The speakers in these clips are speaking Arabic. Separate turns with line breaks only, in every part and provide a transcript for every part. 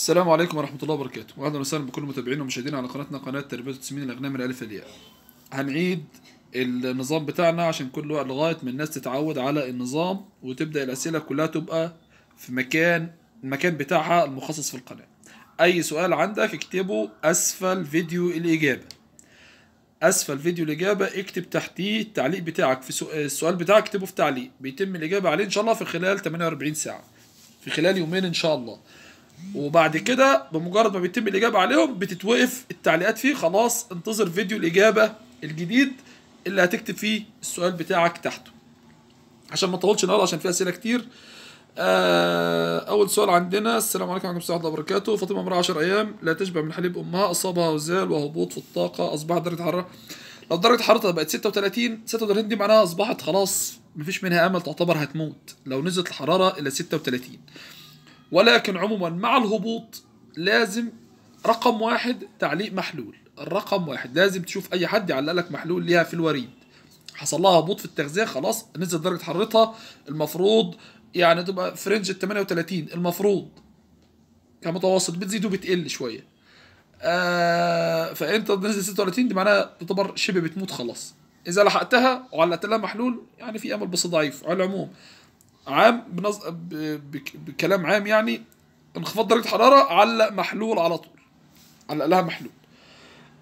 السلام عليكم ورحمة الله وبركاته، وأهلا وسهلا بكل متابعينا ومشاهدينا على قناتنا قناة تربية وتسمين الأغنام من الألف الياء. هنعيد النظام بتاعنا عشان كل وقت لغاية ما الناس تتعود على النظام وتبدأ الأسئلة كلها تبقى في مكان المكان بتاعها المخصص في القناة. أي سؤال عندك اكتبه أسفل فيديو الإجابة. أسفل فيديو الإجابة اكتب تحتيه التعليق بتاعك في السؤال بتاعك اكتبه في تعليق بيتم الإجابة عليه إن شاء الله في خلال 48 ساعة. في خلال يومين إن شاء الله. وبعد كده بمجرد ما بيتم الاجابه عليهم بتتوقف التعليقات فيه خلاص انتظر فيديو الاجابه الجديد اللي هتكتب فيه السؤال بتاعك تحته عشان ما اطولش النهارده عشان في اسئله كتير آه، اول سؤال عندنا السلام عليكم ورحمه الله وبركاته فاطمه عمرها 10 ايام لا تشبع من حليب امها اصابها وزال وهبوط في الطاقه اصبحت درجه حراره لو درجه حرارتها بقت 36 36 دي معناها اصبحت خلاص مفيش منها امل تعتبر هتموت لو نزلت الحراره الى 36 ولكن عموما مع الهبوط لازم رقم واحد تعليق محلول الرقم واحد لازم تشوف اي حد يعلق لك محلول ليها في الوريد حصل لها هبوط في التغذيه خلاص نزل درجه حرارتها المفروض يعني تبقى فرنج ال 38 المفروض كمتوسط بتزيد وبتقل شويه آه فانت نزل 36 دي معناها تعتبر شبه بتموت خلاص اذا لحقتها وعلقت لها محلول يعني في امل بس ضعيف على العموم عام بنظ... ب... بكلام عام يعني انخفاض درجه الحراره علق محلول على طول علق لها محلول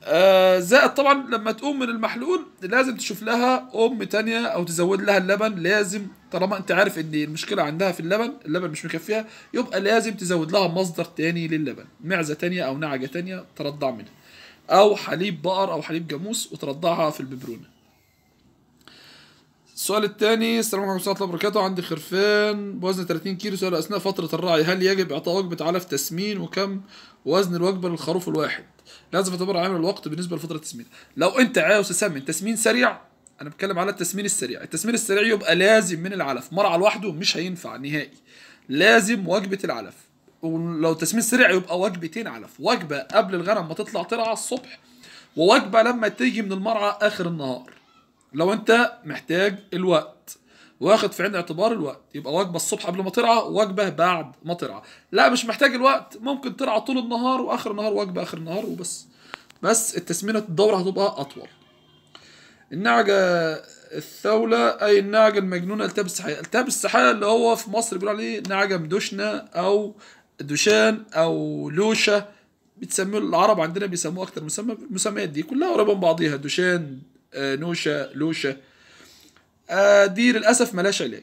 آه زائد طبعا لما تقوم من المحلول لازم تشوف لها ام تانية او تزود لها اللبن لازم طالما انت عارف ان المشكله عندها في اللبن اللبن مش مكفيها يبقى لازم تزود لها مصدر تاني للبن معزه تانية او نعجه تانية ترضع منها او حليب بقر او حليب جاموس وترضعها في الببرونه السؤال الثاني السلام عليكم ورحمه الله وبركاته عندي خرفان بوزن 30 كيلو سؤال اثناء فتره الرعي هل يجب اعطاء وجبه علف تسمين وكم وزن الوجبه للخروف الواحد لازم تعتبر عامل الوقت بالنسبه لفتره التسمين لو انت عاوز تسمن تسمين سريع انا بتكلم على التسمين السريع التسمين السريع يبقى لازم من العلف مرعى لوحده مش هينفع نهائي لازم وجبه العلف ولو تسمين سريع يبقى وجبتين علف وجبه قبل الغنم ما تطلع ترعى الصبح ووجبه لما تيجي من المرعى اخر النهار لو انت محتاج الوقت واخد في عين الاعتبار الوقت يبقى وجبه الصبح قبل ما ترعى وجبه بعد ما ترعى لا مش محتاج الوقت ممكن ترعى طول النهار واخر النهار وجبه اخر النهار وبس بس التسمينه الدوره هتبقى اطول النعجه الثولة أي النعجة المجنونة التاب السحايا التاب السحايا اللي هو في مصر بيقولوا عليه نعجة مدوشنه أو دوشان أو لوشة بتسموه العرب عندنا بيسموه أكتر مسمى المسميات دي كلها قريبة من بعضيها دوشان آه، نوشة لوشة آه، دي للأسف ملاش علاج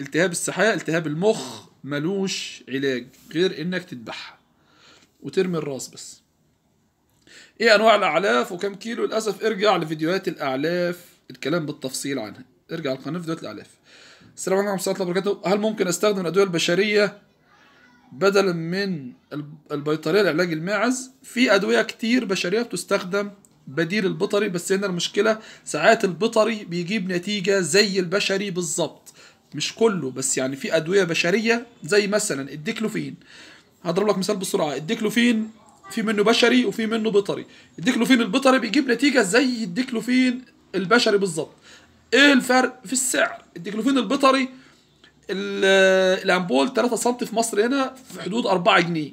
التهاب السحايا التهاب المخ ملوش علاج غير انك تذبحها وترمي الراس بس ايه انواع الاعلاف وكم كيلو للاسف ارجع لفيديوهات الاعلاف الكلام بالتفصيل عنها ارجع لقناه فيديوهات الاعلاف السلام عليكم ورحمه الله وبركاته هل ممكن استخدم الادويه البشريه بدلا من البيطريه لعلاج الماعز في ادويه كتير بشريه بتستخدم بديل البيطري بس هنا المشكلة ساعات البيطري بيجيب نتيجة زي البشري بالظبط مش كله بس يعني في أدوية بشرية زي مثلا الديكلوفين هضرب لك مثال بسرعة الديكلوفين في منه بشري وفي منه بيطري الديكلوفين البيطري بيجيب نتيجة زي الديكلوفين البشري بالظبط ايه الفرق في السعر الديكلوفين البيطري الامبول 3 سم في مصر هنا في حدود 4 جنيه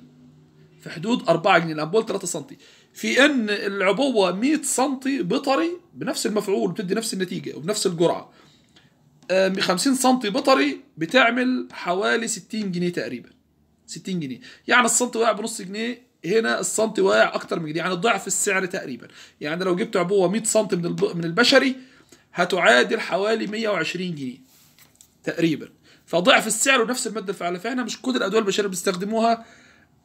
في حدود 4 جنيه الامبول 3 سم في ان العبوه 100 سم بطري بنفس المفعول بتدي نفس النتيجه وبنفس الجرعه 50 آه، سم بطري بتعمل حوالي 60 جنيه تقريبا 60 جنيه يعني السنتي واقع بنص جنيه هنا السنتي واقع اكتر من جنيه يعني ضعف السعر تقريبا يعني لو جبت عبوه 100 سم من من البشري هتعادل حوالي 120 جنيه تقريبا فضعف السعر ونفس الماده الفعاله فاحنا مش كل الادويه البشريه بيستخدموها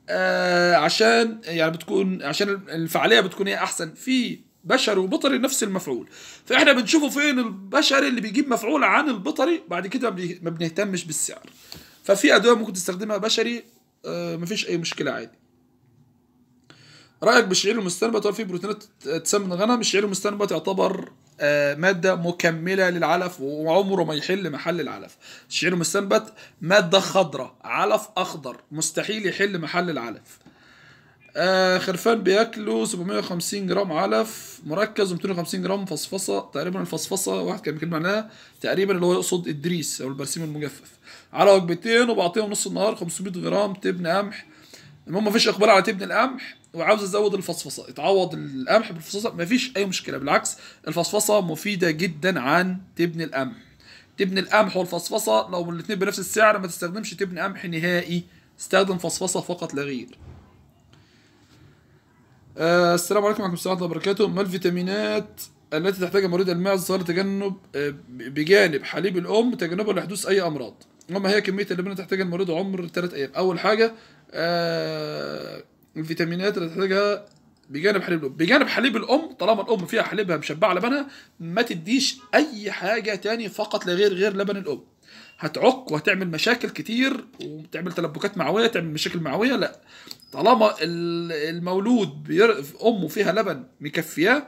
آه، عشان يعني بتكون عشان الفعاليه بتكون هي احسن في بشري وبطري نفس المفعول فاحنا بنشوفه فين البشري اللي بيجيب مفعول عن البطري بعد كده ما بنهتمش بالسعر ففي ادويه ممكن تستخدمها بشري آه، ما فيش اي مشكله عادي رايك بالشعير المستنبت هل في بروتينات تسمن الغنم الشعير المستنبت يعتبر آه، مادة مكملة للعلف وعمره ما يحل محل العلف الشعير المستنبت مادة خضراء علف أخضر مستحيل يحل محل العلف آه، خرفان بياكلوا 750 جرام علف مركز و250 جرام فصفصه تقريبا الفصفصه واحد كان بيتكلم عنها تقريبا اللي هو يقصد الدريس او البرسيم المجفف على وجبتين وبعطيهم نص النهار 500 جرام تبن قمح المهم مفيش اقبال على تبني القمح وعاوز ازود الفصفصه اتعوض القمح بالفصفصه مفيش اي مشكله بالعكس الفصفصه مفيده جدا عن تبني القمح تبني القمح والفصفصه لو الاثنين بنفس السعر ما تستخدمش تبني قمح نهائي استخدم فصفصه فقط لا غير آه، السلام عليكم ورحمه الله وبركاته ما الفيتامينات التي تحتاجها مريض المعده صار تجنب آه، بجانب حليب الام تجنبه لحدوث اي امراض وما هي كميه اللبن اللي تحتاجها المريض عمر 3 ايام اول حاجه آه الفيتامينات اللي تحتاجها بجانب حليب الام بجانب حليب الام طالما الام فيها حليبها مشبعه لبنها ما تديش اي حاجه تاني فقط لغير غير لبن الام هتعق وهتعمل مشاكل كتير وتعمل تلبكات معويه تعمل مشاكل معويه لا طالما المولود امه فيها لبن مكفياه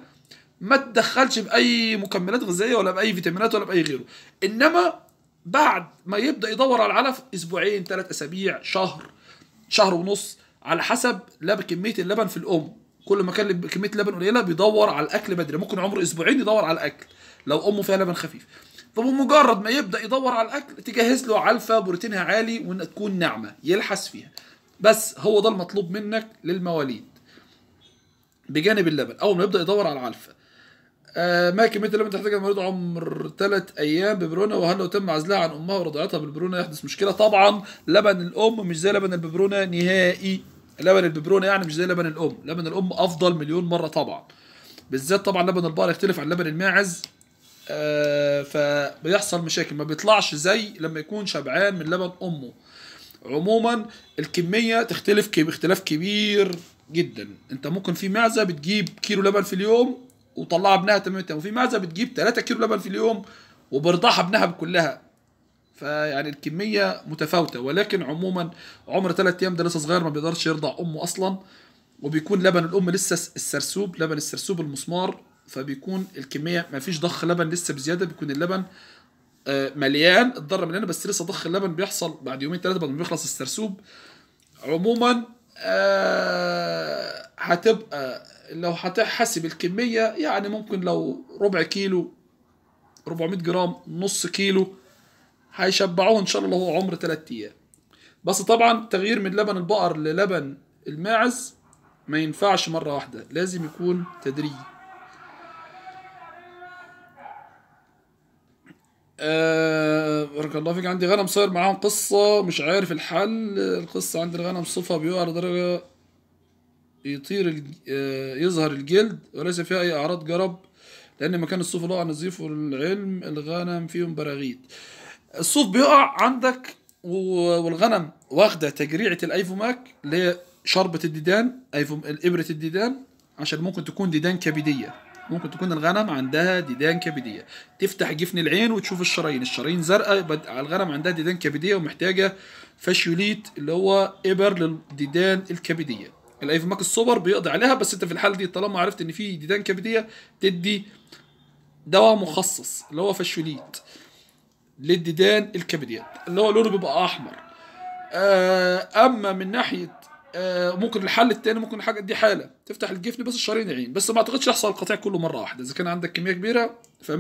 ما تدخلش باي مكملات غذائيه ولا باي فيتامينات ولا باي غيره انما بعد ما يبدا يدور على العلف اسبوعين ثلاث اسابيع شهر شهر ونص على حسب لب كميه اللبن في الام كل ما كان كميه اللبن قليله بيدور على الاكل بدري ممكن عمره اسبوعين يدور على الاكل لو امه فيها لبن خفيف فبمجرد ما يبدا يدور على الاكل تجهز له علفه بروتينها عالي وان تكون ناعمه يلحس فيها بس هو ده المطلوب منك للمواليد بجانب اللبن اول ما يبدا يدور على العلفه آه، ما كميه اللبن تحتاجها المريض عمر ثلاث ايام ببرونه وهل لو تم عزلها عن امها ورضعتها بالبرونه يحدث مشكله طبعا لبن الام مش زي لبن الببرونه نهائي لبن الببرونه يعني مش زي لبن الام لبن الام افضل مليون مره طبعا بالذات طبعا لبن البقر يختلف عن لبن الماعز آه فبيحصل مشاكل ما بيطلعش زي لما يكون شبعان من لبن امه عموما الكميه تختلف اختلاف كبير جدا انت ممكن في معزه بتجيب كيلو لبن في اليوم وطلعها ابنها تمام وفي معزه بتجيب 3 كيلو لبن في اليوم وبرضاها ابنها كلها فيعني الكميه متفاوته ولكن عموما عمر 3 ايام ده لسه صغير ما بيقدرش يرضع امه اصلا وبيكون لبن الام لسه السرسوب لبن السرسوب المسمار فبيكون الكميه ما فيش ضخ لبن لسه بزياده بيكون اللبن آه، مليان الضره مليانه بس لسه ضخ اللبن بيحصل بعد يومين ثلاثه بعد ما بيخلص السرسوب عموما آه، هتبقى لو هتحسب الكمية يعني ممكن لو ربع كيلو 400 جرام نص كيلو هيشبعوه ان شاء الله هو عمر 3 ايام بس طبعا تغيير من لبن البقر للبن الماعز ما ينفعش مرة واحدة لازم يكون تدريجي آه بارك الله فيك عندي غنم صاير معاهم قصة مش عارف الحل القصة عند الغنم صفة بيقع لدرجة يطير آه، يظهر الجلد وليس فيها أي أعراض جرب لأن مكان الصوف الأقع نظيف والعلم الغنم فيهم براغيث الصوف بيقع عندك والغنم واخدة تجريعة الأيفوماك اللي هي شربة الديدان أيفوم إبرة الديدان عشان ممكن تكون ديدان كبدية ممكن تكون الغنم عندها ديدان كبديه تفتح جفن العين وتشوف الشرايين الشرايين زرقاء الغنم عندها ديدان كبديه ومحتاجه فاشيوليت اللي هو ابر للديدان الكبديه الايف ماك السوبر بيقضي عليها بس انت في الحاله دي طالما عرفت ان في ديدان كبديه تدي دواء مخصص اللي هو فاشوليت للديدان الكبديات اللي هو لونه بيبقى احمر آه، اما من ناحيه آه، ممكن الحل الثاني ممكن حاجة دي حاله تفتح الجفن بس الشرايين عين بس ما اعتقدش يحصل القطيع كله مره واحده اذا كان عندك كميه كبيره ف 100%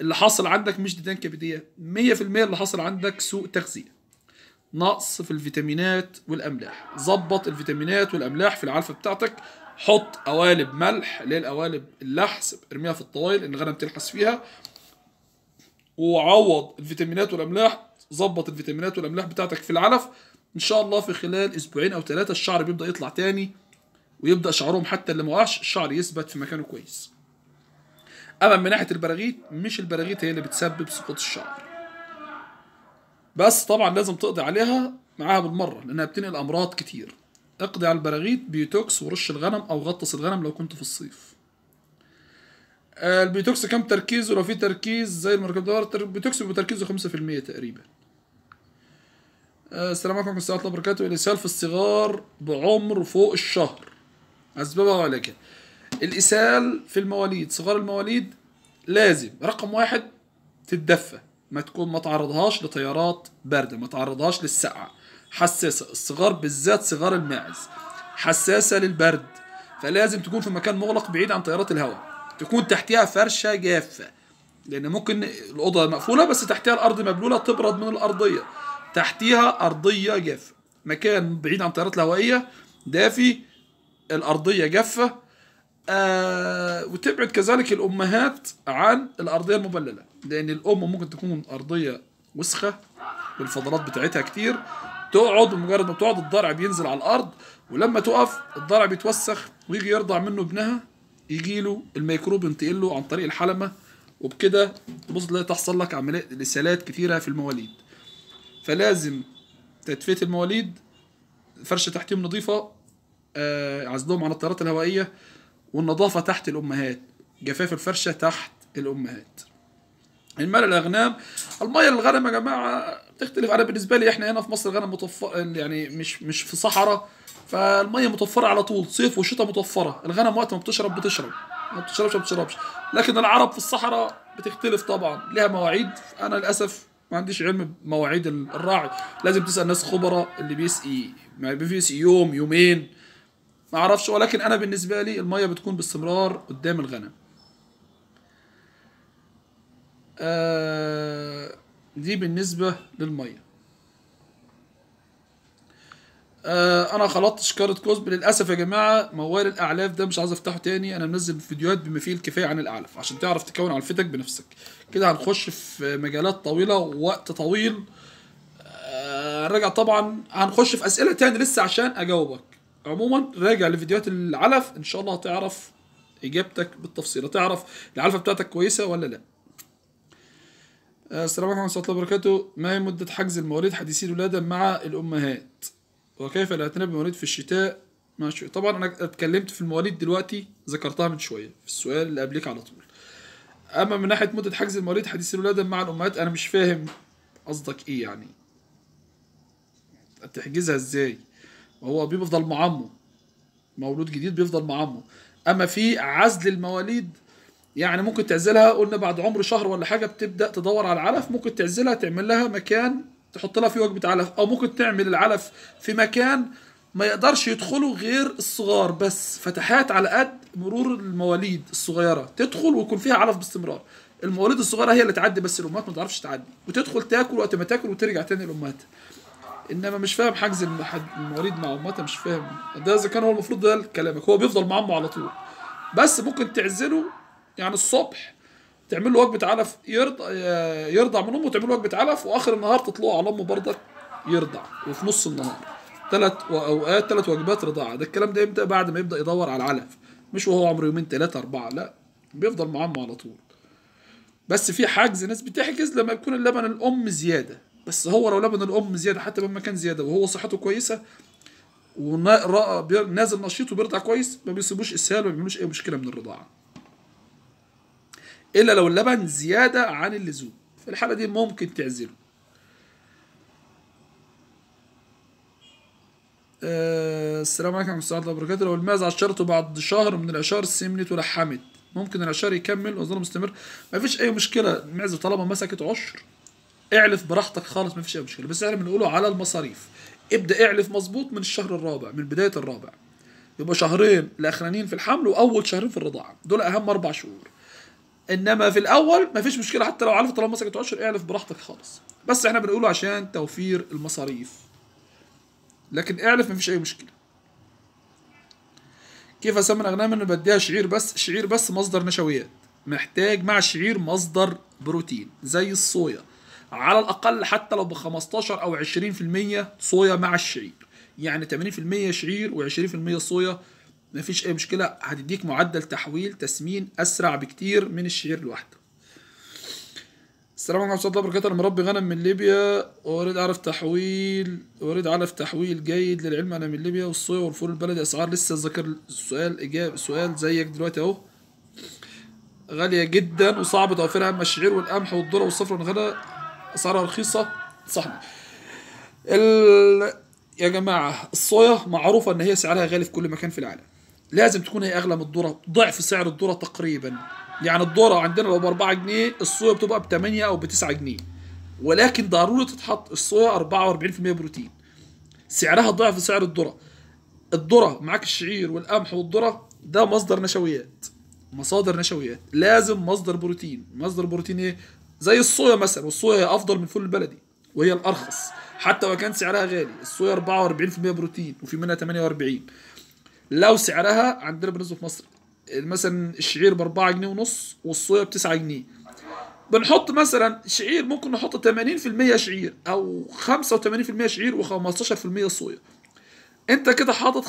اللي حاصل عندك مش ديدان كبديه 100% اللي حاصل عندك سوء تغذيه نقص في الفيتامينات والاملاح ظبط الفيتامينات والاملاح في العلفه بتاعتك حط قوالب ملح اللي هي القوالب اللحس ارميها في الطوايل ان غنم تلحس فيها وعوض الفيتامينات والاملاح ظبط الفيتامينات والاملاح بتاعتك في العلف ان شاء الله في خلال اسبوعين او ثلاثه الشعر بيبدا يطلع تاني ويبدا شعرهم حتى اللي ما وقعش الشعر يثبت في مكانه كويس اما من ناحيه البراغيث مش البراغيث هي اللي بتسبب سقوط الشعر بس طبعا لازم تقضي عليها معاها بالمره لانها بتنقل امراض كتير اقضي على البراغيث بيوتوكس ورش الغنم او غطس الغنم لو كنت في الصيف آه، البيوتوكس كام تركيزه لو في تركيز زي المركب دوار البيوتوكس بيبقى تركيزه 5% تقريبا آه، السلام عليكم ورحمه الله وبركاته الاسهال في الصغار بعمر فوق الشهر اسبابها وعلاجها الاسهال في المواليد صغار المواليد لازم رقم واحد تتدفى ما تكون ما تعرضهاش لتيارات بارده ما تعرضهاش للسقعه حساسه الصغار بالذات صغار الماعز حساسه للبرد فلازم تكون في مكان مغلق بعيد عن تيارات الهواء تكون تحتها فرشه جافه لان ممكن الاوضه مقفوله بس تحتها الارض مبلوله تبرد من الارضيه تحتيها ارضيه جافه مكان بعيد عن التيارات الهوائيه دافي الارضيه جافه آه وتبعد كذلك الامهات عن الارضيه المبلله لان الام ممكن تكون ارضيه وسخه والفضلات بتاعتها كتير تقعد ومجرد ما بتقعد الضرع بينزل على الارض ولما تقف الضرع بيتوسخ ويجي يرضع منه ابنها يجي له الميكروب ينتقل له عن طريق الحلمه وبكده تبص تلاقي تحصل لك عمليه اسهالات كثيره في المواليد فلازم تدفئه المواليد فرشه تحتيهم نظيفه آه عزلهم عن التيارات الهوائيه والنظافة تحت الأمهات جفاف الفرشة تحت الأمهات المال الأغنام المية للغنم يا جماعة تختلف أنا بالنسبة لي إحنا هنا في مصر الغنم متوفر يعني مش مش في صحراء فالمية متوفرة على طول صيف وشتاء متوفرة الغنم وقت ما بتشرب بتشرب ما بتشربش ما بتشربش لكن العرب في الصحراء بتختلف طبعا لها مواعيد أنا للأسف ما عنديش علم بمواعيد الراعي لازم تسأل ناس خبراء اللي بيسقي ما بيسقي يوم يومين ما اعرفش ولكن انا بالنسبه لي الميه بتكون باستمرار قدام الغنم آه دي بالنسبه للميه آه، انا خلطت شكاره كوزب للاسف يا جماعه موال الاعلاف ده مش عايز افتحه تاني انا منزل فيديوهات بما فيه الكفايه عن الاعلاف عشان تعرف تكون علفتك بنفسك كده هنخش في مجالات طويله ووقت طويل هنرجع آه، طبعا هنخش في اسئله تاني لسه عشان اجاوبك عموما راجع لفيديوهات العلف ان شاء الله هتعرف اجابتك بالتفصيل هتعرف العلفه بتاعتك كويسه ولا لا السلام عليكم ورحمه الله وبركاته ما هي مده حجز المواليد حديثي الولاده مع الامهات وكيف الاعتناء بالمواليد في الشتاء مع شوية. طبعا انا اتكلمت في المواليد دلوقتي ذكرتها من شويه في السؤال اللي قبليك على طول اما من ناحيه مده حجز المواليد حديثي الولاده مع الامهات انا مش فاهم قصدك ايه يعني هتحجزها ازاي هو بيفضل مع عمه مولود جديد بيفضل مع عمه اما في عزل المواليد يعني ممكن تعزلها قلنا بعد عمر شهر ولا حاجه بتبدا تدور على العلف ممكن تعزلها تعمل لها مكان تحط لها فيه وجبه علف او ممكن تعمل العلف في مكان ما يقدرش يدخله غير الصغار بس فتحات على قد مرور المواليد الصغيره تدخل ويكون فيها علف باستمرار المواليد الصغيره هي اللي تعدي بس الامهات ما تعرفش تعدي وتدخل تاكل وقت ما تاكل وترجع تاني لامهاتها انما مش فاهم حجز المواليد مع امتها مش فاهم ده اذا كان هو المفروض ده كلامك هو بيفضل مع امه على طول بس ممكن تعزله يعني الصبح تعمل له وجبه علف يرضع آه، يرضع من امه وتعمل له وجبه علف واخر النهار تطلعه على امه برضك يرضع وفي نص النهار ثلاث اوقات ثلاث وجبات رضاعه ده الكلام ده يبدا بعد ما يبدا يدور على العلف مش وهو عمره يومين ثلاثه اربعه لا بيفضل مع امه على طول بس في حجز ناس بتحجز لما يكون اللبن الام زياده بس هو لو لبن الام زياده حتى مهما كان زياده وهو صحته كويسه ونازل نشيط وبيرضع كويس ما بيصيبوش اسهال ما بيعملوش اي مشكله من الرضاعه الا لو اللبن زياده عن اللزوم في الحاله دي ممكن تعزله أه السلام عليكم ورحمه الله وبركاته لو الماز عشرته بعد شهر من العشار سمنت ولحمت ممكن العشار يكمل ويظل مستمر ما فيش اي مشكله المعزه طالما مسكت عشر اعلف براحتك خالص ما فيش اي مشكله بس احنا بنقوله على المصاريف ابدا اعلف مظبوط من الشهر الرابع من بدايه الرابع يبقى شهرين الاخرانيين في الحمل واول شهرين في الرضاعه دول اهم اربع شهور انما في الاول ما فيش مشكله حتى لو علفت طالما مسكت عشر اعلف براحتك خالص بس احنا بنقوله عشان توفير المصاريف لكن اعلف ما فيش اي مشكله كيف اسمن اغنام ان بديها شعير بس شعير بس مصدر نشويات محتاج مع الشعير مصدر بروتين زي الصويا على الاقل حتى لو ب 15 او 20% صويا مع الشعير يعني 80% شعير و20% صويا مفيش اي مشكله هتديك معدل تحويل تسمين اسرع بكتير من الشعير لوحده السلام عليكم ورحمه الله وبركاته انا مربي غنم من ليبيا واريد اعرف تحويل واريد اعرف تحويل جيد للعلم انا من ليبيا والصويا والفول البلدي اسعار لسه ذاكر السؤال اجاب سؤال زيك دلوقتي اهو غاليه جدا وصعب توفيرها اما الشعير والقمح والذره والصفر والغنى اسعارها رخيصه صاحبي ال... يا جماعه الصويا معروفه ان هي سعرها غالي في كل مكان في العالم لازم تكون هي اغلى من الذره ضعف سعر الذره تقريبا يعني الذره عندنا لو ب 4 جنيه الصويا بتبقى ب 8 او ب 9 جنيه ولكن ضروري تتحط الصويا 44% بروتين سعرها ضعف سعر الذره الذره معاك الشعير والقمح والذره ده مصدر نشويات مصادر نشويات لازم مصدر بروتين مصدر بروتين ايه زي الصويا مثلا والصويا هي افضل من الفول البلدي وهي الارخص حتى لو كان سعرها غالي الصويا 44% بروتين وفي منها 48 لو سعرها عندنا بالنسبه في مصر مثلا الشعير ب 4 جنيه ونص والصويا ب 9 جنيه بنحط مثلا شعير ممكن نحط 80% شعير او 85% شعير و15% صويا انت كده حاطط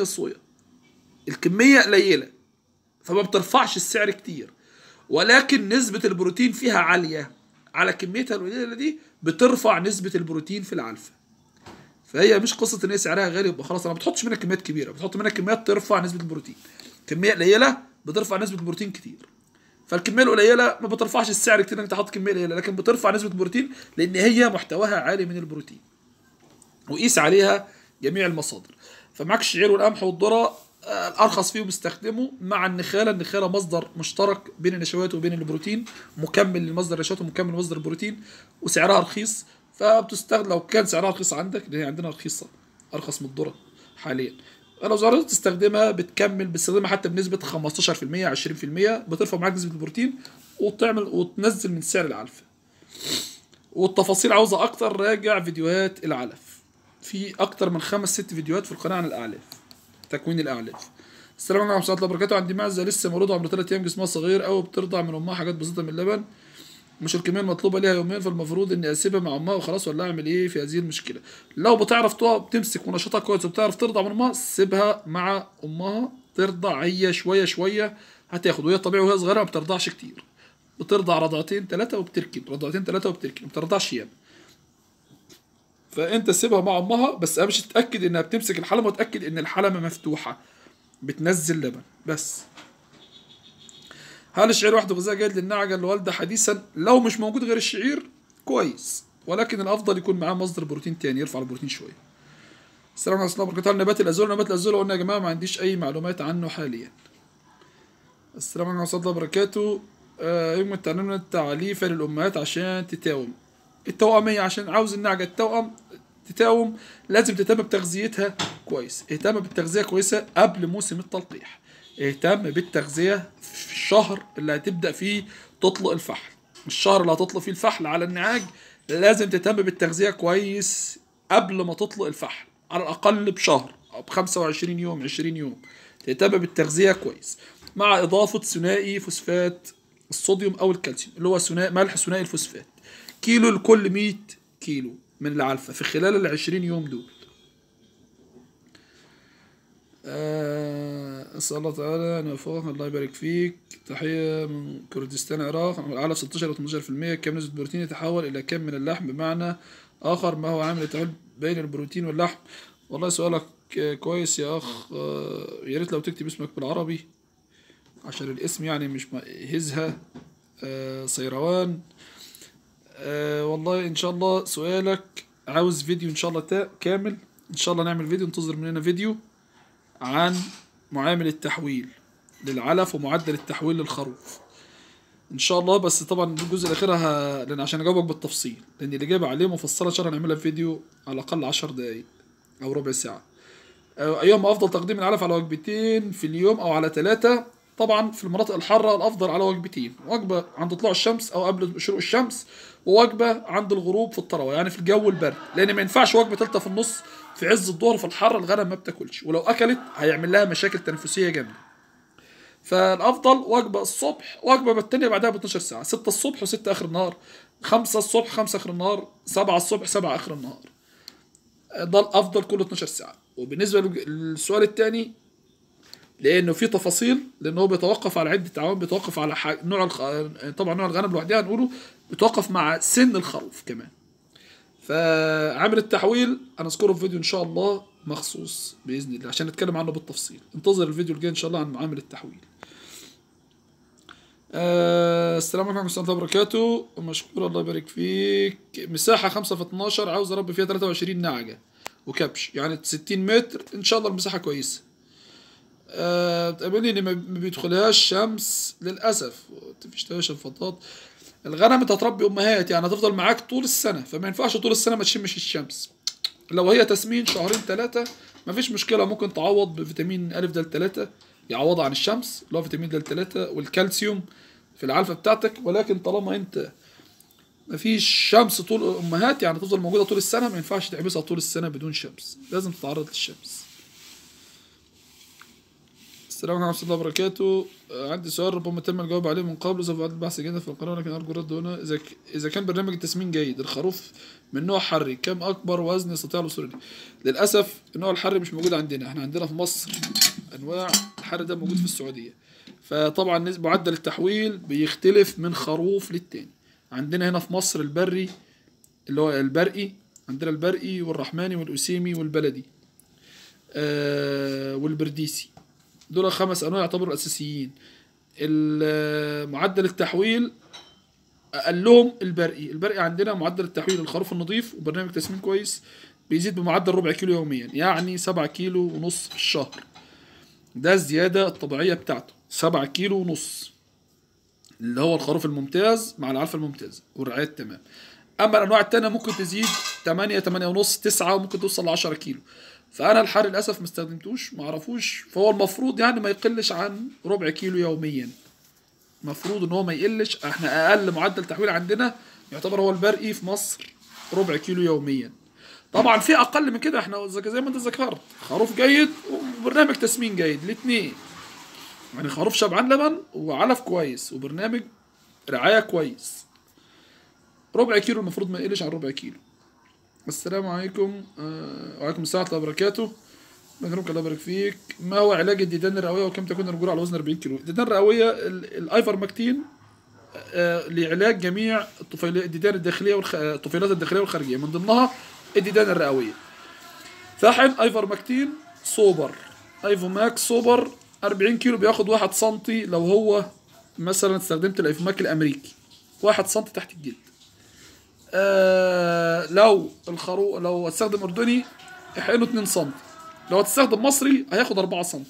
15% صويا الكميه قليله فما بترفعش السعر كتير ولكن نسبة البروتين فيها عالية على كميتها القليلة دي بترفع نسبة البروتين في العلفة فهي مش قصة ان هي سعرها غالي يبقى خلاص انا ما بتحطش منها كميات كبيرة بتحط منها كميات ترفع نسبة البروتين كمية قليلة بترفع نسبة البروتين كتير فالكميه القليله ما بترفعش السعر كتير انك تحط كميه قليله لكن بترفع نسبه البروتين لان هي محتواها عالي من البروتين وقيس عليها جميع المصادر فمعاك الشعير والقمح والذره الارخص آه، فيه بيستخدمه مع النخاله النخاله مصدر مشترك بين النشويات وبين البروتين مكمل لمصدر النشويات ومكمل لمصدر البروتين وسعرها رخيص فبتستخدم لو كان سعرها رخيص عندك لان عندنا رخيصه ارخص من الذره حاليا لو قررت تستخدمها بتكمل بتستخدمها حتى بنسبه 15% 20% بترفع معاك نسبه البروتين وتعمل وتنزل من سعر العلف والتفاصيل عاوزه اكتر راجع فيديوهات العلف في اكتر من خمس ست فيديوهات في القناه عن الاعلاف تكوين الاعلاف السلام عليكم ورحمه الله وبركاته عندي معزه لسه مولوده عمرها 3 ايام جسمها صغير قوي بترضع من امها حاجات بسيطه من اللبن مش الكميه المطلوبه ليها يومين فالمفروض اني اسيبها مع امها وخلاص ولا اعمل ايه في هذه المشكله لو بتعرف تمسك ونشاطها كويس وبتعرف ترضع من امها سيبها مع امها ترضع هي شويه شويه هتاخد وهي طبيعي وهي صغيره ما بترضعش كتير بترضع رضعتين ثلاثه وبتركن رضعتين ثلاثه وبتركن ما بترضعش ياما يعني. فانت سيبها مع امها بس اهم شيء تتاكد انها بتمسك الحلمه وتاكد ان الحلمه مفتوحه بتنزل لبن بس هل الشعير وحده غذاء جيد للنعجه الوالده حديثا لو مش موجود غير الشعير كويس ولكن الافضل يكون معاه مصدر بروتين تاني يرفع البروتين شويه السلام عليكم ورحمه الله وبركاته نبات الازول نبات الازول قلنا يا جماعه ما عنديش اي معلومات عنه حاليا السلام عليكم ورحمه الله وبركاته آه يمكن التعليفه للامهات عشان تتاوم التوأمية عشان عاوز النعجة التوأم تتاوم لازم تهتم بتغذيتها كويس اهتم بالتغذية كويسة قبل موسم التلقيح اهتم بالتغذية في الشهر اللي هتبدأ فيه تطلق الفحل الشهر اللي هتطلق فيه الفحل على النعاج لازم تهتم بالتغذية كويس قبل ما تطلق الفحل على الأقل بشهر أو ب 25 يوم 20 يوم تهتم بالتغذية كويس مع إضافة ثنائي فوسفات الصوديوم أو الكالسيوم اللي هو ثنائي ملح ثنائي الفوسفات كيلو لكل 100 كيلو من العلفة في خلال ال 20 يوم دول آه، اسال الله تعالى ان يوفقك الله يبارك فيك تحيه من كردستان العراق على 16 و 18% كم نسبه البروتين يتحول الى كم من اللحم بمعنى اخر ما هو عامل التحول بين البروتين واللحم والله سؤالك كويس يا اخ آه، يا ريت لو تكتب اسمك بالعربي عشان الاسم يعني مش سيروان آه، صيروان آه، والله ان شاء الله سؤالك عاوز فيديو ان شاء الله كامل ان شاء الله نعمل فيديو انتظر مننا فيديو عن معامل التحويل للعلف ومعدل التحويل للخروف ان شاء الله بس طبعا الجزء الاخير ه... لان عشان اجاوبك بالتفصيل لان الاجابه عليه مفصله ان شاء الله نعملها في فيديو على الاقل 10 دقائق او ربع ساعه آه، ايهما افضل تقديم العلف على وجبتين في اليوم او على ثلاثه طبعا في المناطق الحاره الافضل على وجبتين وجبه عند طلوع الشمس او قبل شروق الشمس ووجبه عند الغروب في الطروه يعني في الجو البرد لان ما ينفعش وجبه ثالثه في النص في عز الظهر في الحر الغنم ما بتاكلش ولو اكلت هيعمل لها مشاكل تنفسيه جامده فالافضل وجبه الصبح وجبه الثانيه بعدها ب 12 ساعه 6 الصبح و6 اخر النهار 5 الصبح 5 اخر النهار 7 الصبح 7 اخر النهار ده الافضل كل 12 ساعه وبالنسبه للسؤال الثاني لانه في تفاصيل لانه هو بيتوقف على عده عوامل بيتوقف على نوع الخ... طبعا نوع الغنم لوحدها هنقوله بتوقف مع سن الخروف كمان فعامل التحويل هنذكره في فيديو ان شاء الله مخصوص باذن الله عشان نتكلم عنه بالتفصيل انتظر الفيديو الجاي ان شاء الله عن عامل التحويل آه السلام عليكم ورحمه الله وبركاته مشكور الله يبارك فيك مساحه 5 في 12 عاوز اربي فيها 23 نعجه وكبش يعني 60 متر ان شاء الله المساحه كويسه آه بتقابلني اللي ما بيدخلهاش شمس للاسف فيش تهويه شفاطات الغنم تتربي امهات يعني هتفضل معاك طول السنه فما ينفعش طول السنه ما تشمش الشمس لو هي تسمين شهرين ثلاثه مفيش مشكله ممكن تعوض بفيتامين ا د 3 يعوضها عن الشمس اللي هو فيتامين د 3 والكالسيوم في العلفه بتاعتك ولكن طالما انت مفيش شمس طول امهات يعني تفضل موجوده طول السنه ما ينفعش تحبسها طول السنه بدون شمس لازم تتعرض للشمس السلام عليكم ورحمة الله وبركاته آه، عندي سؤال ربما تم الجواب عليه من قبل سوف أعد البحث جيدا في القناة ولكن أرجو الرد هنا إذا ك... إذا كان برنامج التسمين جيد الخروف من نوع حري كم أكبر وزن يستطيع الوصول إليه؟ للأسف النوع الحري مش موجود عندنا إحنا عندنا في مصر أنواع الحري ده موجود في السعودية فطبعا معدل التحويل بيختلف من خروف للتاني عندنا هنا في مصر البري اللي هو البرقي عندنا البرقي والرحماني والأسيمي والبلدي آه والبرديسي دول خمس انواع يعتبروا اساسيين معدل التحويل اقلهم البرقي البرقي عندنا معدل التحويل الخروف النظيف وبرنامج تسمين كويس بيزيد بمعدل ربع كيلو يوميا يعني سبعة كيلو ونص في الشهر ده الزيادة الطبيعية بتاعته سبعة كيلو ونص اللي هو الخروف الممتاز مع العلفة الممتازة والرعاية تمام أما الأنواع التانية ممكن تزيد 8 8 ونص 9 وممكن توصل ل 10 كيلو فانا الحر للاسف ما استخدمتوش ما اعرفوش فهو المفروض يعني ما يقلش عن ربع كيلو يوميا المفروض ان هو ما يقلش احنا اقل معدل تحويل عندنا يعتبر هو البرقي في مصر ربع كيلو يوميا طبعا في اقل من كده احنا زي ما انت ذكرت خروف جيد وبرنامج تسمين جيد الاثنين يعني خروف شبعان لبن وعلف كويس وبرنامج رعايه كويس ربع كيلو المفروض ما يقلش عن ربع كيلو السلام عليكم آه وعليكم السلام ورحمة الله وبركاته بكرمك الله يبارك فيك ما هو علاج الديدان الرئوية وكم تكون الرجوع على وزن 40 كيلو الديدان الرئوية الايفرماكتين آه لعلاج جميع الديدان الداخلية والطفيلات آه، الطفيلات الداخلية والخارجية من ضمنها الديدان الرئوية فاحن ايفرماكتين سوبر ايفوماك سوبر 40 كيلو بياخد 1 سم لو هو مثلا استخدمت الايفوماك الامريكي 1 سم تحت الجلد آه، لو الخرو لو هتستخدم اردني احقنه 2 سم لو هتستخدم مصري هياخد 4 سم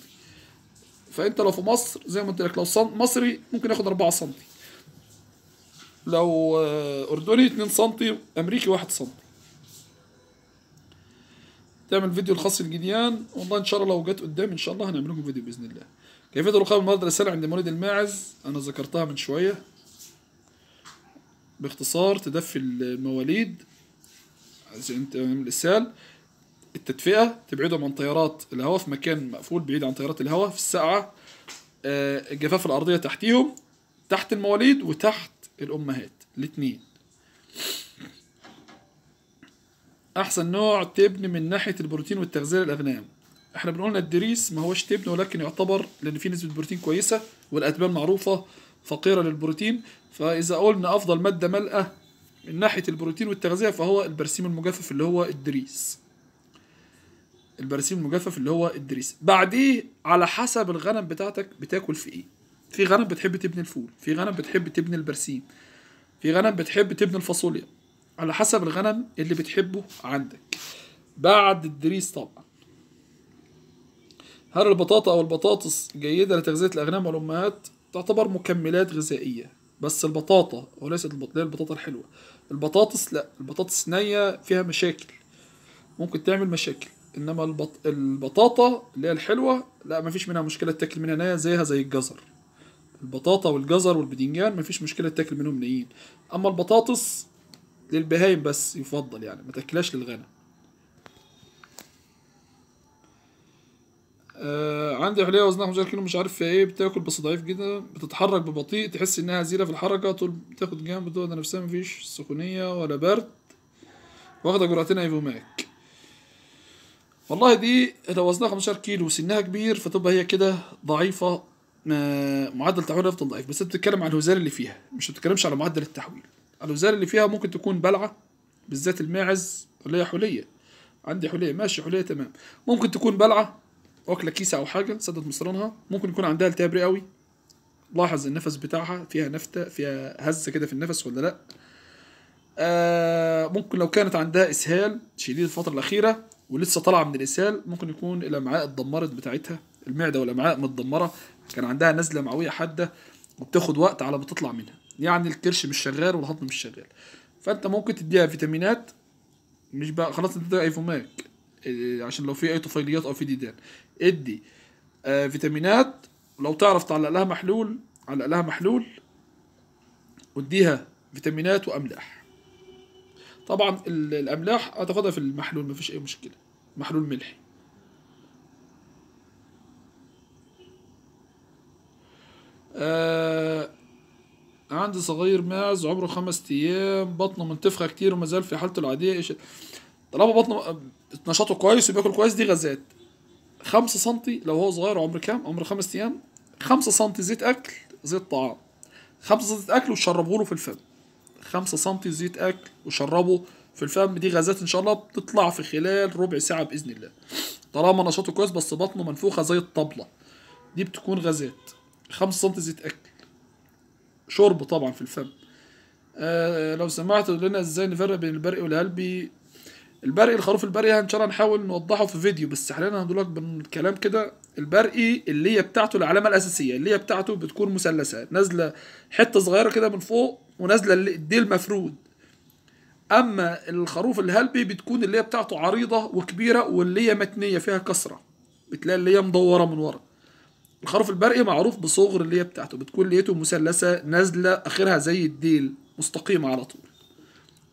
فانت لو في مصر زي ما قلت لك لو مصري ممكن ياخد 4 سم لو آه، اردني 2 سم امريكي 1 سم تعمل فيديو الخاص الجديان والله ان شاء الله لو جت قدام ان شاء الله هنعمل لكم فيديو باذن الله كيفيه الوقايه المرضى الرسالة عند مريض الماعز انا ذكرتها من شويه باختصار تدفي المواليد عشان تعمل الاسهال التدفئه تبعدهم عن تيارات الهواء في مكان مقفول بعيد عن تيارات الهواء في السقعه آه، الجفاف الارضيه تحتيهم تحت المواليد وتحت الامهات الاثنين احسن نوع تبن من ناحيه البروتين والتغذيه للاغنام احنا بنقول ان الدريس ما هوش تبن ولكن يعتبر لان فيه نسبه بروتين كويسه والادبان معروفه فقيرة للبروتين فإذا قلنا أفضل مادة ملأة من ناحية البروتين والتغذية فهو البرسيم المجفف اللي هو الدريس البرسيم المجفف اللي هو الدريس بعديه على حسب الغنم بتاعتك بتاكل في ايه في غنم بتحب تبني الفول في غنم بتحب تبني البرسيم في غنم بتحب تبني الفاصوليا على حسب الغنم اللي بتحبه عندك بعد الدريس طبعا هل البطاطا او البطاطس جيده لتغذيه الاغنام والامهات تعتبر مكملات غذائية بس البطاطا وليست البطاطا البطاطا الحلوة البطاطس لا البطاطس نية فيها مشاكل ممكن تعمل مشاكل انما البط... البطاطا اللي هي الحلوة لا مفيش منها مشكلة تاكل منها نية زيها زي الجزر البطاطا والجزر والبدنجان مفيش مشكلة تاكل منهم نيين اما البطاطس للبهايم بس يفضل يعني ما للغنم آه عندي حليه وزنها 15 كيلو مش عارف فيها ايه بتاكل بس ضعيف جدا بتتحرك ببطيء تحس انها زيره في الحركه طول بتاخد جنب بتقعد نفسها مفيش سخونيه ولا برد واخده جرعتين ايفوماك والله دي لو وزنها 15 كيلو وسنها كبير فتبقى هي كده ضعيفه معدل تحويلها يفضل ضعيف بس بتتكلم على الهزال اللي فيها مش بتتكلمش على معدل التحويل الهزال اللي فيها ممكن تكون بلعه بالذات الماعز اللي هي حليه عندي حليه ماشي حليه تمام ممكن تكون بلعه واكله كيسه او حاجه سدت مصرانها ممكن يكون عندها التهاب رئوي لاحظ النفس بتاعها فيها نفته فيها هزه كده في النفس ولا لا آه ممكن لو كانت عندها اسهال شديد الفتره الاخيره ولسه طالعه من الاسهال ممكن يكون الامعاء اتدمرت بتاعتها المعده والامعاء متدمره كان عندها نزله معويه حاده وبتاخد وقت على ما تطلع منها يعني الكرش مش شغال والهضم مش شغال فانت ممكن تديها فيتامينات مش بقى خلاص انت ايفوماك آه، عشان لو في اي طفيليات او في ديدان ادي آه فيتامينات لو تعرف تعلق لها محلول علق لها محلول واديها فيتامينات واملاح طبعا الاملاح هتاخدها في المحلول مفيش اي مشكله محلول ملحي آه عندي صغير ماز عمره خمس ايام بطنه منتفخه كتير ومازال في حالته العاديه طالما بطنه آه، نشاطه كويس وبياكل كويس دي غازات 5 سم لو هو صغير عمر كام عمره خمس ايام 5 سم زيت اكل زيت طعام 5 سم زيت اكل وشربه له في الفم 5 سم زيت اكل وشربه في الفم دي غازات ان شاء الله بتطلع في خلال ربع ساعه باذن الله طالما نشاطه كويس بس بطنه منفوخه زي الطبله دي بتكون غازات 5 سم زيت اكل شرب طبعا في الفم آه لو سمحت لنا ازاي نفرق بين البرق والهلبي البرقي الخروف البرقي يعني ان شاء الله هنحاول نوضحه في فيديو بس حاليا هنقول لك بالكلام كده البرقي هي بتاعته العلامة الأساسية اللي هي بتاعته بتكون مثلثات نازلة حتة صغيرة كده من فوق ونازلة الديل مفرود أما الخروف الهلبي بتكون اللي هي بتاعته عريضة وكبيرة واللية متنية فيها كسرة بتلاقي اللي هي مدورة من ورا الخروف البرقي معروف بصغر اللي هي بتاعته بتكون ليته مثلثة نازلة آخرها زي الديل مستقيمة على طول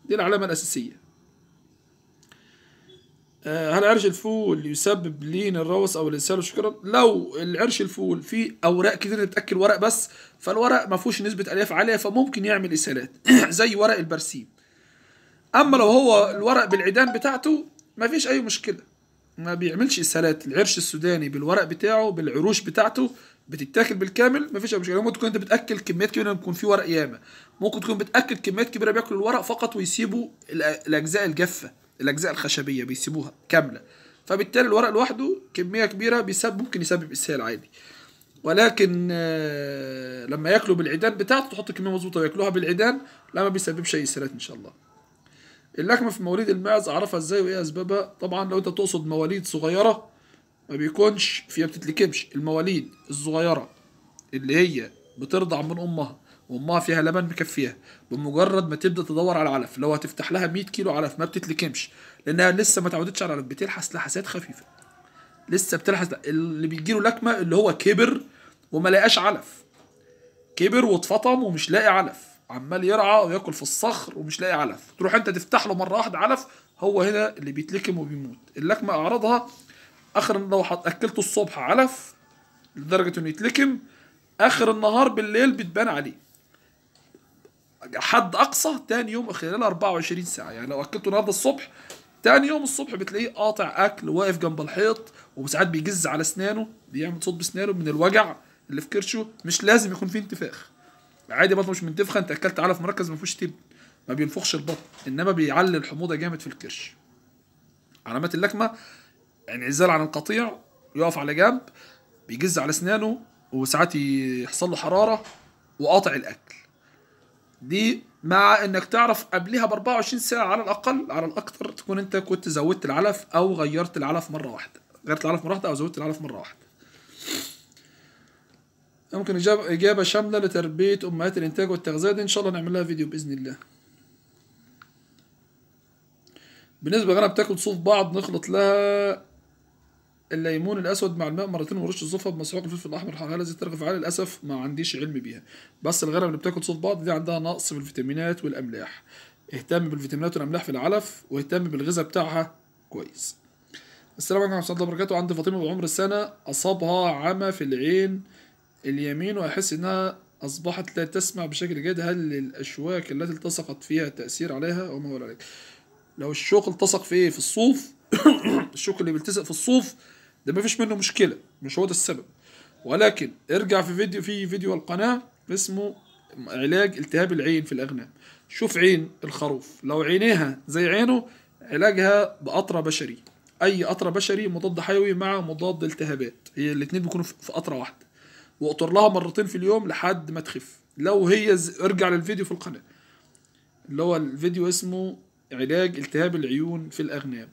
دي العلامة الأساسية آه، هل عرش الفول يسبب لين الروث او الانسان وشكرا لو العرش الفول فيه اوراق كتير بتاكل ورق بس فالورق ما فيهوش نسبه الياف عاليه فممكن يعمل اسالات زي ورق البرسيم اما لو هو الورق بالعيدان بتاعته ما فيش اي مشكله ما بيعملش اسالات العرش السوداني بالورق بتاعه بالعروش بتاعته بتتاكل بالكامل فيش اي مشكله ممكن تكون انت بتاكل كميات كبيره يكون في ورق ياما ممكن تكون بتاكل كميات كبيره بياكل الورق فقط ويسيبوا الاجزاء الجافه الاجزاء الخشبيه بيسيبوها كامله فبالتالي الورق لوحده كميه كبيره بيسبب ممكن يسبب اسهال عادي ولكن آه، لما ياكلوا بالعيدان بتاعته تحط كميه مظبوطه وياكلوها بالعيدان لا ما بيسببش اي اسهالات ان شاء الله اللكمه في مواليد الماعز اعرفها ازاي وايه اسبابها طبعا لو انت تقصد مواليد صغيره ما بيكونش فيها بتتلكمش المواليد الصغيره اللي هي بترضع من امها وامها فيها لبن مكفيها بمجرد ما تبدا تدور على علف لو هتفتح لها 100 كيلو علف ما بتتلكمش لانها لسه ما تعودتش على العلف بتلحس لحسات خفيفه لسه بتلحس اللي بيجيله لكمه اللي هو كبر وما لقاش علف كبر واتفطم ومش لاقي علف عمال يرعى وياكل في الصخر ومش لاقي علف تروح انت تفتح له مره واحده علف هو هنا اللي بيتلكم وبيموت اللكمه اعراضها اخر لو اكلته الصبح علف لدرجه انه يتلكم اخر النهار بالليل بتبان عليه حد اقصى ثاني يوم خلال 24 ساعه يعني لو اكلته النهارده الصبح ثاني يوم الصبح بتلاقيه قاطع اكل واقف جنب الحيط وساعات بيجز على اسنانه بيعمل صوت باسنانه من الوجع اللي في كرشه مش لازم يكون فيه انتفاخ عادي بطنه مش منتفخه انت اكلت علف مركز ما فيهوش تب ما بينفخش البطن انما بيعلي الحموضه جامد في الكرش علامات اللكمه انعزال يعني عن القطيع يقف على جنب بيجز على اسنانه وساعات يحصل له حراره وقاطع الاكل دي مع انك تعرف قبلها ب 24 ساعه على الاقل على الاكثر تكون انت كنت زودت العلف او غيرت العلف مره واحده غيرت العلف مره واحده او زودت العلف مره واحده ممكن إجابة, إجابة شاملة لتربية أمهات الإنتاج والتغذية دي إن شاء الله نعمل لها فيديو بإذن الله بالنسبة لغنى بتاكل صوف بعض نخلط لها الليمون الاسود مع الماء مرتين ورش الزفه بمسحوق الفلفل الاحمر حرارة ذات درجه فعاله للاسف ما عنديش علم بيها بس الغرب اللي بتاكل صوف بعض دي عندها نقص في الفيتامينات والاملاح اهتم بالفيتامينات والاملاح في العلف واهتم بالغذاء بتاعها كويس السلام عليكم ورحمه الله وبركاته عندي فاطمه بعمر السنه اصابها عمى في العين اليمين واحس انها اصبحت لا تسمع بشكل جيد هل الاشواك التي التصقت فيها تاثير عليها او ما هو عليك لو الشوك التصق في ايه في الصوف الشوك اللي بيلتصق في الصوف ده مفيش منه مشكله مش هو ده السبب ولكن ارجع في فيديو في فيديو القناه اسمه علاج التهاب العين في الاغنام شوف عين الخروف لو عينيها زي عينه علاجها بقطره بشري اي قطره بشري مضاد حيوي مع مضاد التهابات هي الاثنين بيكونوا في قطره واحده واقطر لها مرتين في اليوم لحد ما تخف لو هي ز... ارجع للفيديو في القناه اللي هو الفيديو اسمه علاج التهاب العيون في الاغنام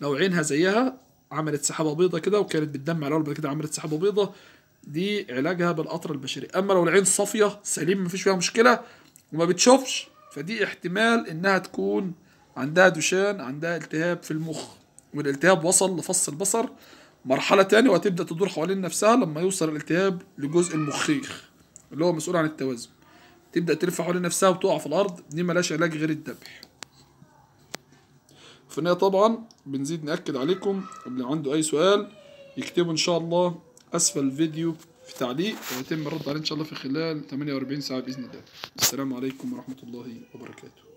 لو عينها زيها عملت سحابه بيضه كده وكانت بتدمع الاول بعد كده عملت سحابه بيضه دي علاجها بالقطر البشري اما لو العين صافيه سليم مفيش فيها مشكله وما بتشوفش فدي احتمال انها تكون عندها دوشان عندها التهاب في المخ والالتهاب وصل لفص البصر مرحله تانية وهتبدا تدور حوالين نفسها لما يوصل الالتهاب لجزء المخيخ اللي هو مسؤول عن التوازن تبدا تلف حوالين نفسها وتقع في الارض دي ملاش علاج غير الذبح في النهاية طبعا بنزيد نأكد عليكم اللي عنده أي سؤال يكتبه إن شاء الله أسفل الفيديو في تعليق ويتم الرد عليه إن شاء الله في خلال 48 ساعة بإذن الله السلام عليكم ورحمة الله وبركاته